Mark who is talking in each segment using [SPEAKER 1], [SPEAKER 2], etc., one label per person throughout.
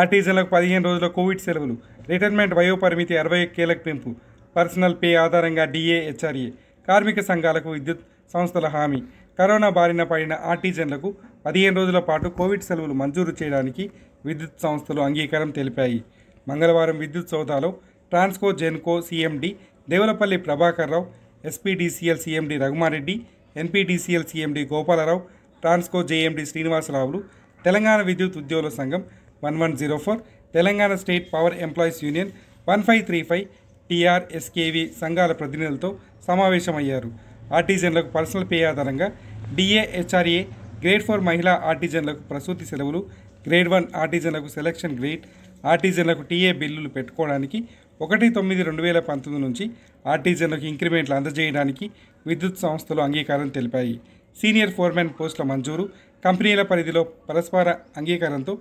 [SPEAKER 1] ఆర్టీజన్లకు పదిహేను రోజుల కోవిడ్ సెలవులు రిటైర్మెంట్ వయోపరిమితి అరవై ఒక్కేలకు పెంపు పర్సనల్ పే ఆధారంగా డిఏ హెచ్ఆర్ఏ కార్మిక సంఘాలకు విద్యుత్ సంస్థల హామీ కరోనా బారిన పడిన ఆర్టీజన్లకు పదిహేను రోజుల పాటు కోవిడ్ సెలవులు మంజూరు చేయడానికి విద్యుత్ సంస్థలు అంగీకారం తెలిపాయి మంగళవారం విద్యుత్ సౌదాలో Transco Genco CMD Devulapalli Prabhakar Rao SPDCL CMD Raghuma Reddy NPDCL CMD Gopala Rao Transco JMD శ్రీనివాసరావులు తెలంగాణ విద్యుత్ ఉద్యోగుల సంఘం one one zero four Telangana state power employees union one five three five TRSKV సంఘాల ప్రతినిధులతో సమావేశమయ్యారు ఆర్టిజన్లకు పర్సనల్ పే ఆధారంగా డిఏహెచ్ఆర్ఏ గ్రేడ్ ఫోర్ మహిళా ఆర్టిజన్లకు ప్రసూతి సెలవులు గ్రేడ్ వన్ ఆర్టిజన్లకు సెలక్షన్ గ్రేడ్ ఆర్టిజన్లకు టీఏ బిల్లులు పెట్టుకోవడానికి ఒకటి తొమ్మిది రెండు వేల పంతొమ్మిది నుంచి ఆర్టిజన్లకు ఇంక్రిమెంట్లు అందజేయడానికి విద్యుత్ సంస్థలు అంగీకారం తెలిపాయి సీనియర్ ఫోర్మెన్ పోస్టుల మంజూరు కంపెనీల పరిధిలో పరస్పర అంగీకారంతో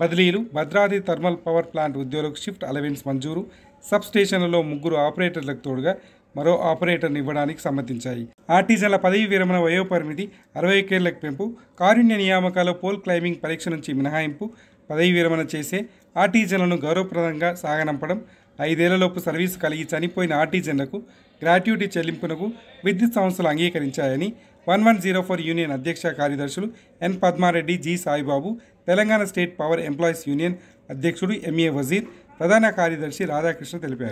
[SPEAKER 1] బదిలీలు భద్రాద్రి థర్మల్ పవర్ ప్లాంట్ ఉద్యోగులకు షిఫ్ట్ అలవెన్స్ మంజూరు సబ్ స్టేషన్లలో ముగ్గురు ఆపరేటర్లకు తోడుగా మరో ఆపరేటర్ని ఇవ్వడానికి సమ్మతించాయి ఆర్టీజన్ల పదవి విరమణ వయోపరిమితి అరవై ఒకేళ్లకు పెంపు కారుణ్య నియామకాలు పోల్ క్లైంబింగ్ పరీక్ష నుంచి మినహాయింపు పదవి విరమణ చేసే ఆర్టీజన్లను గౌరవప్రదంగా సాగనంపడం ఐదేళ్లలోపు సర్వీసు కలిగి చనిపోయిన ఆర్టీజన్లకు గ్రాట్యుటీ చెల్లింపునకు విద్యుత్ సంస్థలు అంగీకరించాయని one one zero four union అధ్యక్ష కార్యదర్శులు N Padma Reddy G Saibaba Telangana state power employees union అధ్యక్షుడు ఎంఏ వజీర్ ప్రధాన కార్యదర్శి రాధాకృష్ణ తెలిపారు